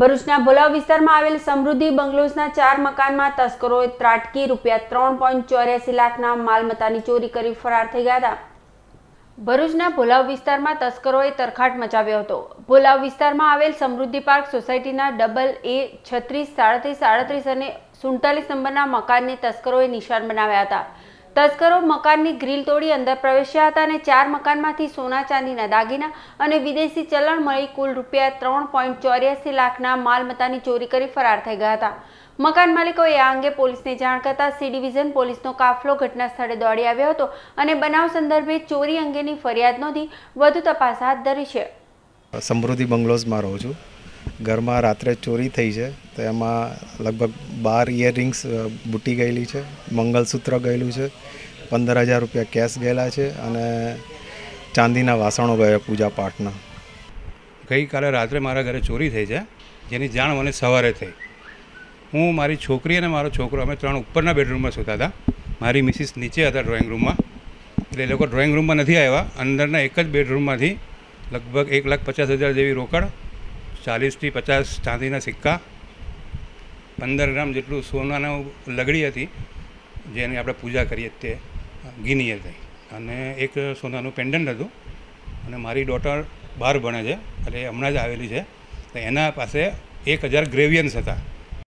ભરૂચના ભોલાવ વિસ્તારમાં આવેલ સમૃદ્ધિ બંગલોઝના ચાર મકાનમાં તસ્કરોએ ત્રાટકી રૂપિયા ત્રણ પોઈન્ટ ચોર્યાસી લાખના માલમત્તાની ચોરી કરી ફરાર થઈ ગયા હતા ભરૂચના ભોલાવ વિસ્તારમાં તસ્કરોએ તરખાટ મચાવ્યો હતો ભોલાવ વિસ્તારમાં આવેલ સમૃદ્ધિ પાર્ક સોસાયટીના ડબલ એ છત્રીસ સાડત્રીસ સાડત્રીસ અને સુડતાલીસ નંબરના મકાનને તસ્કરોએ નિશાન બનાવ્યા હતા તસ્કરો મકાનની ગ્રીલ તોડી અંદર પ્રવેશ્યા હતા અને ચાર મકાનમાંથી સોના ચાંદીના દાગીના અને વિદેશી ચલણ મળી કુલ રૂપિયા ત્રણ પોઈન્ટ ચોર્યાસી લાખના માલમત્તાની ચોરી કરી ફરાર થઈ ગયા હતા મકાન માલિકોએ આ અંગે પોલીસને જાણ કરતા સી ડિવિઝન પોલીસનો કાફલો ઘટના સ્થળે દોડી આવ્યો હતો અને બનાવ સંદર્ભે ચોરી અંગેની ફરિયાદ નોંધી વધુ તપાસ હાથ ધરી છે સમૃદ્ધિ બંગલોઝમાં રહું છું ઘરમાં રાત્રે ચોરી થઈ છે તો એમાં લગભગ બાર ઇયરિંગ્સ બૂટી ગયેલી છે મંગલસૂત્ર ગયેલું છે પંદર હજાર રૂપિયા કેશ ગયેલા છે અને ચાંદીના વાસણો ગયા પૂજા પાઠના ગઈકાલે રાત્રે મારા ઘરે ચોરી થઈ છે જેની જાણ મને સવારે થઈ હું મારી છોકરી અને મારો છોકરો અમે ત્રણ ઉપરના બેડરૂમમાં સૂતા હતા મારી મિસિસ નીચે હતા ડ્રોઈંગ રૂમમાં એટલે એ લોકો ડ્રોઈંગ રૂમમાં નથી આવ્યા અંદરના એક જ બેડરૂમમાંથી લગભગ એક લાખ પચાસ હજાર જેવી રોકડ ચાલીસથી પચાસ ચાંદીના સિક્કા પંદર ગ્રામ જેટલું સોનાનું લગડી હતી જેની આપણે પૂજા કરીએ તે ગીની હતી અને એક સોનાનું પેન્ડન્ટ હતું અને મારી ડોટર બાર ભણે છે એટલે હમણાં જ આવેલી છે તો એના પાસે એક હજાર ગ્રેવિયન્સ હતા